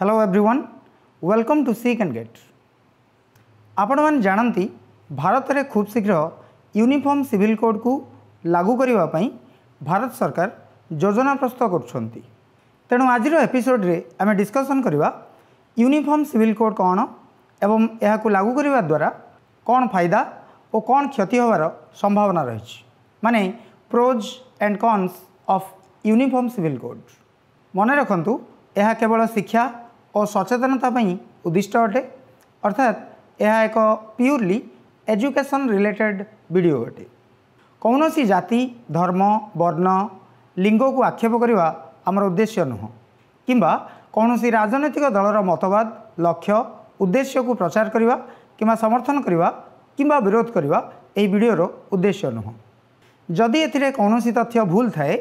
hello everyone welcome to seek and get ଆପଣମାନେ ଜାଣନ୍ତି ଭାରତରେ ଖୁବ୍ ଶୀଘ୍ର ୟୁନିଫର୍ମ ସିଭିଲ୍ କୋଡ଼୍କୁ ଲାଗୁ କରିବା ପାଇଁ ଭାରତ ସରକାର ଯୋଜନା ପ୍ରସ୍ତୁତ କରୁଛନ୍ତି ତେଣୁ ଆଜିର ଏପିସୋଡ଼ରେ ଆମେ ଡିସ୍କସନ୍ କରିବା ୟୁନିଫର୍ମ ସିଭିଲ୍ କୋଡ଼୍ କ'ଣ ଏବଂ ଏହାକୁ ଲାଗୁ କରିବା ଦ୍ୱାରା କ'ଣ ଫାଇଦା ଓ କ'ଣ କ୍ଷତି ହେବାର ସମ୍ଭାବନା ରହିଛି ମାନେ pros and cons of uniform civil code ମନେ ରଖନ୍ତୁ ଏହା କେବଳ ଶିକ୍ଷା ଓ ସଚେତନତା ପାଇଁ ଉଦ୍ଦିଷ୍ଟ ଅଟେ ଅର୍ଥାତ୍ ଏହା ଏକ ପ୍ୟୁର୍ଲି ଏଜୁକେସନ୍ ରିଲେଟେଡ଼୍ ଭିଡ଼ିଓ ଅଟେ କୌଣସି ଜାତି ଧର୍ମ ବର୍ଣ୍ଣ ଲିଙ୍ଗକୁ ଆକ୍ଷେପ କରିବା ଆମର ଉଦ୍ଦେଶ୍ୟ ନୁହଁ କିମ୍ବା କୌଣସି ରାଜନୈତିକ ଦଳର ମତବାଦ ଲକ୍ଷ୍ୟ ଉଦ୍ଦେଶ୍ୟକୁ ପ୍ରଚାର କରିବା କିମ୍ବା ସମର୍ଥନ କରିବା କିମ୍ବା ବିରୋଧ କରିବା ଏହି ଭିଡ଼ିଓର ଉଦ୍ଦେଶ୍ୟ ନୁହଁ ଯଦି ଏଥିରେ କୌଣସି ତଥ୍ୟ ଭୁଲ ଥାଏ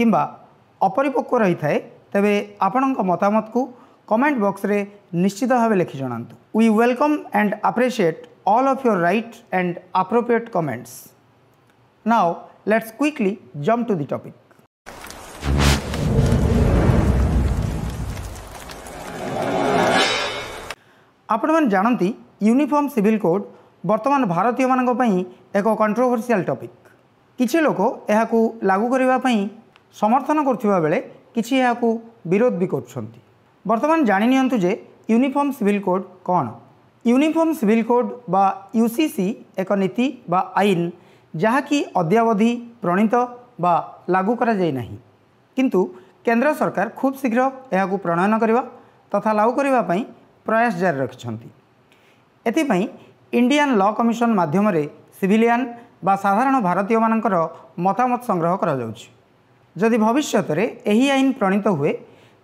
କିମ୍ବା ଅପରିପକ୍ୱ ରହିଥାଏ ତେବେ ଆପଣଙ୍କ ମତାମତକୁ কমেন্ট বক্সরে নিশ্চিত ভাবে লিখে জনান্তু we welcome and appreciate all of your right and appropriate comments now let's quickly jump to the topic ଆପଣମାନେ ଜାଣନ୍ତି ୟୁନିଫର୍ମ ସିଭିଲ୍ କୋଡ଼୍ ବର୍ତ୍ତମାନ ଭାରତୀୟମାନଙ୍କ ପାଇଁ ଏକ କଣ୍ଟ୍ରୋଭର୍ସିଆଲ୍ ଟପିକ୍ କିଛି ଲୋକ ଏହାକୁ ଲାଗୁ କରିବା ପାଇଁ ସମର୍ଥନ କରୁଥିବା ବେଳେ କିଛି ଏହାକୁ ବିରୋଧ ବି କରୁଛନ୍ତି বর্তমান জানি নিয়ন্তু যে ইউনিফর্ম সিভিল কোড କ'ଣ ইউনিফর্ম সিভিল কোড বা ইউসিসি এক নীতি বা আইন ଯାହାକି ଅଦ୍ୟାବଧି ପ୍ରଣୀତ ବା ଲାଗୁ କରାଯାଇ ନାହିଁ କିନ୍ତୁ କେନ୍ଦ୍ର ସରକାର ଖୁବ୍ ଶୀଘ୍ର ଏହାକୁ ପ୍ରଣୟନ କରିବା ତଥା ଲାଗୁ କରିବା ପାଇଁ ପ୍ରୟାସ ଜାରି ରଖିଛନ୍ତି ଏଥିପାଇଁ ଇଣ୍ଡିଆନ୍ ଲ କମିଶନ ମାଧ୍ୟମରେ ସିଭିଲିଆନ୍ ବା ସାଧାରଣ ଭାରତୀୟମାନଙ୍କର ମତାମତ ସଂଗ୍ରହ କରାଯାଉଛି ଯଦି ଭବିଷ୍ୟତରେ ଏହି ଆଇନ ପ୍ରଣୀତ ହୁଏ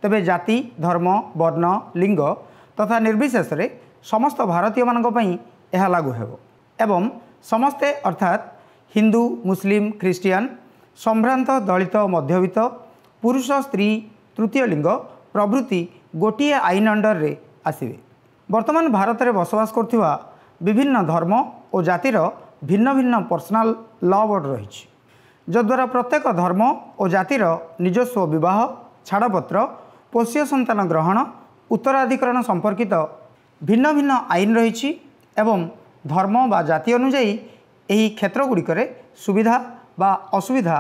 ତେବେ ଜାତି ଧର୍ମ ବର୍ଣ୍ଣ ଲିଙ୍ଗ ତଥା ନିର୍ବିଶେଷରେ ସମସ୍ତ ଭାରତୀୟମାନଙ୍କ ପାଇଁ ଏହା ଲାଗୁ ହେବ ଏବଂ ସମସ୍ତେ ଅର୍ଥାତ୍ ହିନ୍ଦୁ ମୁସଲିମ୍ ଖ୍ରୀଷ୍ଟିଆନ୍ ସମ୍ଭ୍ରାନ୍ତ ଦଳିତ ମଧ୍ୟବିତ୍ତ ପୁରୁଷ ସ୍ତ୍ରୀ ତୃତୀୟ ଲିଙ୍ଗ ପ୍ରଭୃତି ଗୋଟିଏ ଆଇନ ଅଣ୍ଡରରେ ଆସିବେ ବର୍ତ୍ତମାନ ଭାରତରେ ବସବାସ କରୁଥିବା ବିଭିନ୍ନ ଧର୍ମ ଓ ଜାତିର ଭିନ୍ନ ଭିନ୍ନ ପର୍ସନାଲ୍ ଲ ବୋର୍ଡ଼ ରହିଛି ଯଦ୍ୱାରା ପ୍ରତ୍ୟେକ ଧର୍ମ ଓ ଜାତିର ନିଜସ୍ୱ ବିବାହ ଛାଡ଼ପତ୍ର ପୋଷ୍ୟ ସନ୍ତାନ ଗ୍ରହଣ ଉତ୍ତରାଧିକରଣ ସମ୍ପର୍କିତ ଭିନ୍ନ ଭିନ୍ନ ଆଇନ ରହିଛି ଏବଂ ଧର୍ମ ବା ଜାତି ଅନୁଯାୟୀ ଏହି କ୍ଷେତ୍ରଗୁଡ଼ିକରେ ସୁବିଧା ବା ଅସୁବିଧା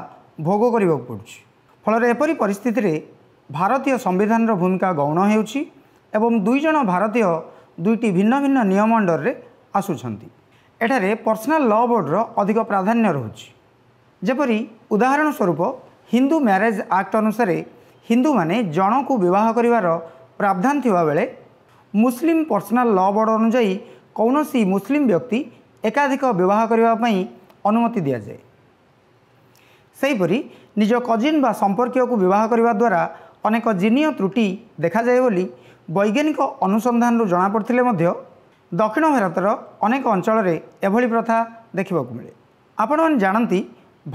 ଭୋଗ କରିବାକୁ ପଡ଼ୁଛି ଫଳରେ ଏପରି ପରିସ୍ଥିତିରେ ଭାରତୀୟ ସମ୍ବିଧାନର ଭୂମିକା ଗୌଣ ହେଉଛି ଏବଂ ଦୁଇ ଜଣ ଭାରତୀୟ ଦୁଇଟି ଭିନ୍ନ ଭିନ୍ନ ନିୟମ ଅଣ୍ଡରରେ ଆସୁଛନ୍ତି ଏଠାରେ ପର୍ସନାଲ ଲ ବୋର୍ଡ଼ର ଅଧିକ ପ୍ରାଧାନ୍ୟ ରହୁଛି ଯେପରି ଉଦାହରଣ ସ୍ୱରୂପ ହିନ୍ଦୁ ମ୍ୟାରେଜ୍ ଆକ୍ଟ ଅନୁସାରେ ହିନ୍ଦୁମାନେ ଜଣକୁ ବିବାହ କରିବାର ପ୍ରାବଧାନ ଥିବାବେଳେ ମୁସଲିମ ପର୍ସନାଲ ଲ ବୋର୍ଡ଼ ଅନୁଯାୟୀ କୌଣସି ମୁସଲିମ ବ୍ୟକ୍ତି ଏକାଧିକ ବିବାହ କରିବା ପାଇଁ ଅନୁମତି ଦିଆଯାଏ ସେହିପରି ନିଜ କଜିନ୍ ବା ସମ୍ପର୍କୀୟକୁ ବିବାହ କରିବା ଦ୍ୱାରା ଅନେକ ଜିନିୟ ତ୍ରୁଟି ଦେଖାଯାଏ ବୋଲି ବୈଜ୍ଞାନିକ ଅନୁସନ୍ଧାନରୁ ଜଣାପଡ଼ିଥିଲେ ମଧ୍ୟ ଦକ୍ଷିଣ ଭାରତର ଅନେକ ଅଞ୍ଚଳରେ ଏଭଳି ପ୍ରଥା ଦେଖିବାକୁ ମିଳେ ଆପଣମାନେ ଜାଣନ୍ତି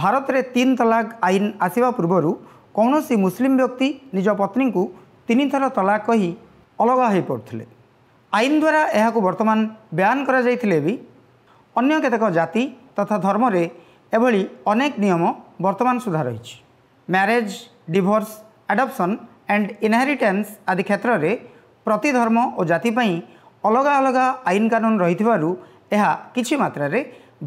ଭାରତରେ ତିନି ତଲାକ ଆଇନ ଆସିବା ପୂର୍ବରୁ କୌଣସି ମୁସଲିମ୍ ବ୍ୟକ୍ତି ନିଜ ପତ୍ନୀଙ୍କୁ ତିନିଥର ତଲାକ କହି ଅଲଗା ହୋଇପଡ଼ୁଥିଲେ ଆଇନ ଦ୍ୱାରା ଏହାକୁ ବର୍ତ୍ତମାନ ବ୍ୟାନ୍ କରାଯାଇଥିଲେ ବି ଅନ୍ୟ କେତେକ ଜାତି ତଥା ଧର୍ମରେ ଏଭଳି ଅନେକ ନିୟମ ବର୍ତ୍ତମାନ ସୁଦ୍ଧା ରହିଛି marriage divorce adoption and inheritance ଆଦି କ୍ଷେତ୍ରରେ ପ୍ରତି ଧର୍ମ ଓ ଜାତି ପାଇଁ ଅଲଗା ଅଲଗା ଆଇନ କାନୁନ ରହିଥିବାରୁ ଏହା କିଛି ମାତ୍ରାରେ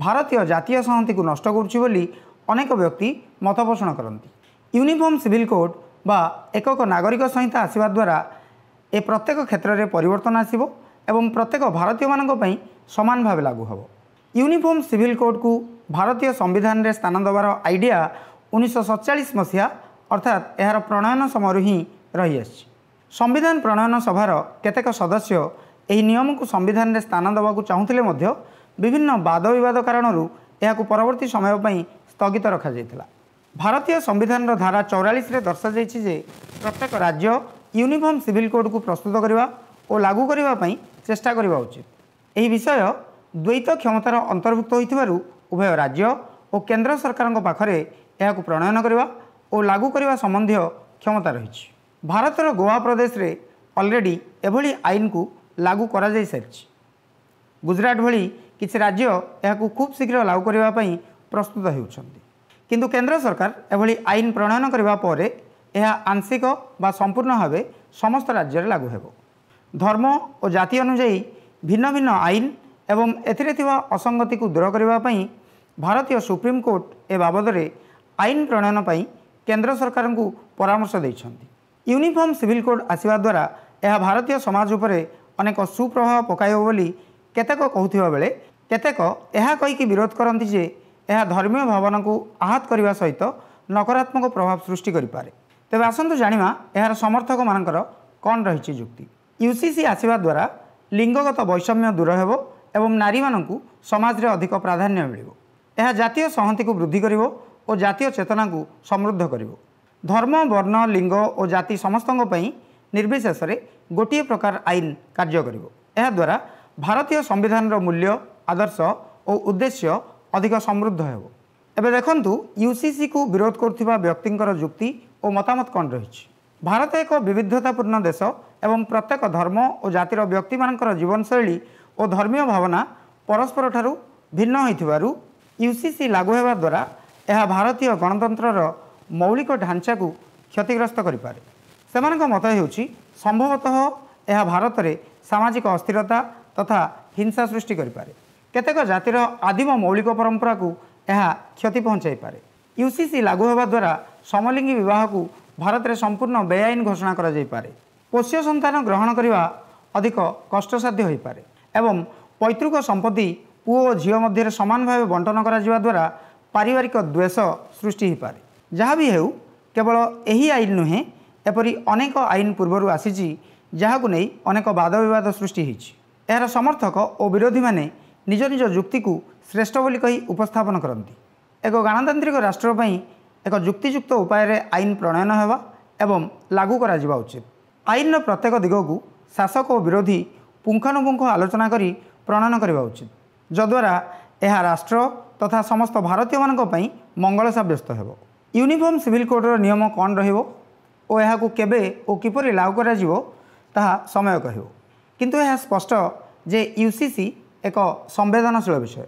ଭାରତୀୟ ଜାତୀୟ ସଂହତିକୁ ନଷ୍ଟ କରୁଛି ବୋଲି ଅନେକ ବ୍ୟକ୍ତି ମତ ପୋଷଣ କରନ୍ତି ୟୁନିଫର୍ମ ସିଭିଲ୍ କୋର୍ଟ ବା ଏକକ ନାଗରିକ ସଂହିତା ଆସିବା ଦ୍ୱାରା ଏ ପ୍ରତ୍ୟେକ କ୍ଷେତ୍ରରେ ପରିବର୍ତ୍ତନ ଆସିବ ଏବଂ ପ୍ରତ୍ୟେକ ଭାରତୀୟମାନଙ୍କ ପାଇଁ ସମାନ ଭାବେ ଲାଗୁ ହେବ ୟୁନିଫର୍ମ ସିଭିଲ୍ କୋର୍ଟକୁ ଭାରତୀୟ ସମ୍ବିଧାନରେ ସ୍ଥାନ ଦେବାର ଆଇଡ଼ିଆ ଉଣେଇଶହ ସତଚାଳିଶ ମସିହା ଅର୍ଥାତ୍ ଏହାର ପ୍ରଣୟନ ସମୟରୁ ହିଁ ରହିଆସିଛି ସମ୍ବିଧାନ ପ୍ରଣୟନ ସଭାର କେତେକ ସଦସ୍ୟ ଏହି ନିୟମକୁ ସମ୍ବିଧାନରେ ସ୍ଥାନ ଦେବାକୁ ଚାହୁଁଥିଲେ ମଧ୍ୟ ବିଭିନ୍ନ ବାଦବିବାଦ କାରଣରୁ ଏହାକୁ ପରବର୍ତ୍ତୀ ସମୟ ପାଇଁ ସ୍ଥଗିତ ରଖାଯାଇଥିଲା ଭାରତୀୟ ସମ୍ବିଧାନର ଧାରା ଚଉରାଳିଶରେ ଦର୍ଶାଯାଇଛି ଯେ ପ୍ରତ୍ୟେକ ରାଜ୍ୟ ୟୁନିଫର୍ମ ସିଭିଲ୍ କୋଡ଼କୁ ପ୍ରସ୍ତୁତ କରିବା ଓ ଲାଗୁ କରିବା ପାଇଁ ଚେଷ୍ଟା କରିବା ଉଚିତ ଏହି ବିଷୟ ଦ୍ୱୈତ କ୍ଷମତାର ଅନ୍ତର୍ଭୁକ୍ତ ହୋଇଥିବାରୁ ଉଭୟ ରାଜ୍ୟ ଓ କେନ୍ଦ୍ର ସରକାରଙ୍କ ପାଖରେ ଏହାକୁ ପ୍ରଣୟନ କରିବା ଓ ଲାଗୁ କରିବା ସମ୍ବନ୍ଧୀୟ କ୍ଷମତା ରହିଛି ଭାରତର ଗୋଆ ପ୍ରଦେଶରେ ଅଲରେଡ଼ି ଏଭଳି ଆଇନକୁ ଲାଗୁ କରାଯାଇସାରିଛି ଗୁଜୁରାଟ ଭଳି କିଛି ରାଜ୍ୟ ଏହାକୁ ଖୁବ୍ ଶୀଘ୍ର ଲାଗୁ କରିବା ପାଇଁ ପ୍ରସ୍ତୁତ ହେଉଛନ୍ତି କିନ୍ତୁ କେନ୍ଦ୍ର ସରକାର ଏଭଳି ଆଇନ ପ୍ରଣୟନ କରିବା ପରେ ଏହା ଆଂଶିକ ବା ସମ୍ପୂର୍ଣ୍ଣ ଭାବେ ସମସ୍ତ ରାଜ୍ୟରେ ଲାଗୁ ହେବ ଧର୍ମ ଓ ଜାତି ଅନୁଯାୟୀ ଭିନ୍ନ ଭିନ୍ନ ଆଇନ ଏବଂ ଏଥିରେ ଥିବା ଅସଙ୍ଗତିକୁ ଦୂର କରିବା ପାଇଁ ଭାରତୀୟ ସୁପ୍ରିମକୋର୍ଟ ଏ ବାବଦରେ ଆଇନ ପ୍ରଣୟନ ପାଇଁ କେନ୍ଦ୍ର ସରକାରଙ୍କୁ ପରାମର୍ଶ ଦେଇଛନ୍ତି ୟୁନିଫର୍ମ ସିଭିଲ କୋଡ୍ ଆସିବା ଦ୍ୱାରା ଏହା ଭାରତୀୟ ସମାଜ ଉପରେ ଅନେକ ସୁପ୍ରଭାବ ପକାଇବ ବୋଲି କେତେକ କହୁଥିବା ବେଳେ କେତେକ ଏହା କହିକି ବିରୋଧ କରନ୍ତି ଯେ ଏହା ଧର୍ମୀୟ ଭାବନାକୁ ଆହତ କରିବା ସହିତ ନକାରାତ୍ମକ ପ୍ରଭାବ ସୃଷ୍ଟି କରିପାରେ ତେବେ ଆସନ୍ତୁ ଜାଣିବା ଏହାର ସମର୍ଥକମାନଙ୍କର କ'ଣ ରହିଛି ଯୁକ୍ତି ୟୁ ସି ସି ଆସିବା ଦ୍ୱାରା ଲିଙ୍ଗଗତ ବୈଷମ୍ୟ ଦୂର ହେବ ଏବଂ ନାରୀମାନଙ୍କୁ ସମାଜରେ ଅଧିକ ପ୍ରାଧାନ୍ୟ ମିଳିବ ଏହା ଜାତୀୟ ସହନ୍ତିକୁ ବୃଦ୍ଧି କରିବ ଓ ଜାତୀୟ ଚେତନାକୁ ସମୃଦ୍ଧ କରିବ ଧର୍ମ ବର୍ଣ୍ଣ ଲିଙ୍ଗ ଓ ଜାତି ସମସ୍ତଙ୍କ ପାଇଁ ନିର୍ବିଶେଷରେ ଗୋଟିଏ ପ୍ରକାର ଆଇନ କାର୍ଯ୍ୟ କରିବ ଏହାଦ୍ୱାରା ଭାରତୀୟ ସମ୍ବିଧାନର ମୂଲ୍ୟ ଆଦର୍ଶ ଓ ଉଦ୍ଦେଶ୍ୟ ଅଧିକ ସମୃଦ୍ଧ ହେବ ଏବେ ଦେଖନ୍ତୁ ୟୁସିସିକୁ ବିରୋଧ କରୁଥିବା ବ୍ୟକ୍ତିଙ୍କର ଯୁକ୍ତି ଓ ମତାମତ କ'ଣ ରହିଛି ଭାରତ ଏକ ବିବିଧତାପୂର୍ଣ୍ଣ ଦେଶ ଏବଂ ପ୍ରତ୍ୟେକ ଧର୍ମ ଓ ଜାତିର ବ୍ୟକ୍ତିମାନଙ୍କର ଜୀବନଶୈଳୀ ଓ ଧର୍ମୀୟ ଭାବନା ପରସ୍ପରଠାରୁ ଭିନ୍ନ ହୋଇଥିବାରୁ ୟୁସିସି ଲାଗୁ ହେବା ଦ୍ୱାରା ଏହା ଭାରତୀୟ ଗଣତନ୍ତ୍ରର ମୌଳିକ ଢାଞ୍ଚାକୁ କ୍ଷତିଗ୍ରସ୍ତ କରିପାରେ ସେମାନଙ୍କ ମତ ହେଉଛି ସମ୍ଭବତଃ ଏହା ଭାରତରେ ସାମାଜିକ ଅସ୍ଥିରତା ତଥା ହିଂସା ସୃଷ୍ଟି କରିପାରେ କେତେକ ଜାତିର ଆଦିମ ମୌଳିକ ପରମ୍ପରାକୁ ଏହା କ୍ଷତି ପହଞ୍ଚାଇପାରେ ୟୁ ସି ସି ଲାଗୁ ହେବା ଦ୍ୱାରା ସମଲିଙ୍ଗୀ ବିବାହକୁ ଭାରତରେ ସମ୍ପୂର୍ଣ୍ଣ ବେଆଇନ ଘୋଷଣା କରାଯାଇପାରେ ପୋଷ୍ୟ ସନ୍ତାନ ଗ୍ରହଣ କରିବା ଅଧିକ କଷ୍ଟସାଧ୍ୟ ହୋଇପାରେ ଏବଂ ପୈତୃକ ସମ୍ପତ୍ତି ପୁଅ ଓ ଝିଅ ମଧ୍ୟରେ ସମାନ ଭାବେ ବଣ୍ଟନ କରାଯିବା ଦ୍ୱାରା ପାରିବାରିକ ଦ୍ୱେଷ ସୃଷ୍ଟି ହୋଇପାରେ ଯାହା ବି ହେଉ କେବଳ ଏହି ଆଇନ ନୁହେଁ ଏପରି ଅନେକ ଆଇନ ପୂର୍ବରୁ ଆସିଛି ଯାହାକୁ ନେଇ ଅନେକ ବାଦବିବାଦ ସୃଷ୍ଟି ହୋଇଛି ଏହାର ସମର୍ଥକ ଓ ବିରୋଧୀମାନେ ନିଜ ନିଜ ଯୁକ୍ତିକୁ ଶ୍ରେଷ୍ଠ ବୋଲି କହି ଉପସ୍ଥାପନ କରନ୍ତି ଏକ ଗଣତାନ୍ତ୍ରିକ ରାଷ୍ଟ୍ର ପାଇଁ ଏକ ଯୁକ୍ତିଯୁକ୍ତ ଉପାୟରେ ଆଇନ ପ୍ରଣୟନ ହେବା ଏବଂ ଲାଗୁ କରାଯିବା ଉଚିତ ଆଇନର ପ୍ରତ୍ୟେକ ଦିଗକୁ ଶାସକ ଓ ବିରୋଧୀ ପୁଙ୍ଖାନୁପୁଙ୍ଖ ଆଲୋଚନା କରି ପ୍ରଣୟନ କରିବା ଉଚିତ ଯଦ୍ୱାରା ଏହା ରାଷ୍ଟ୍ର ତଥା ସମସ୍ତ ଭାରତୀୟମାନଙ୍କ ପାଇଁ ମଙ୍ଗଳ ସାବ୍ୟସ୍ତ ହେବ ୟୁନିଫର୍ମ ସିଭିଲ୍ କୋର୍ଟର ନିୟମ କ'ଣ ରହିବ ଓ ଏହାକୁ କେବେ ଓ କିପରି ଲାଗୁ କରାଯିବ ତାହା ସମୟ କହିବ କିନ୍ତୁ ଏହା ସ୍ପଷ୍ଟ ଯେ ୟୁ ସି ସି ଏକ ସମ୍ବେଦନଶୀଳ ବିଷୟ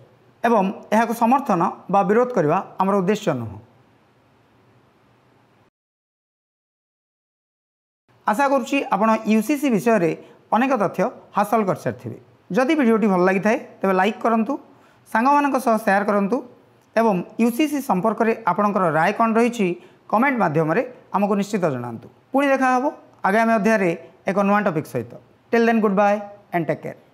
ଏବଂ ଏହାକୁ ସମର୍ଥନ ବା ବିରୋଧ କରିବା ଆମର ଉଦ୍ଦେଶ୍ୟ ନୁହଁ ଆଶା କରୁଛି ଆପଣ ୟୁ ସି ସି ବିଷୟରେ ଅନେକ ତଥ୍ୟ ହାସଲ କରିସାରିଥିବେ ଯଦି ଭିଡ଼ିଓଟି ଭଲ ଲାଗିଥାଏ ତେବେ ଲାଇକ୍ କରନ୍ତୁ ସାଙ୍ଗମାନଙ୍କ ସହ ସେୟାର କରନ୍ତୁ ଏବଂ ୟୁ ସି ସି ସମ୍ପର୍କରେ ଆପଣଙ୍କର ରାୟ କ'ଣ ରହିଛି କମେଣ୍ଟ ମାଧ୍ୟମରେ ଆମକୁ ନିଶ୍ଚିତ ଜଣାନ୍ତୁ ପୁଣି ଦେଖା ହେବ ଆଗାମୀ ଅଧ୍ୟାୟରେ ଏକ ନୂଆ ଟପିକ୍ ସହିତ till then good bye and take care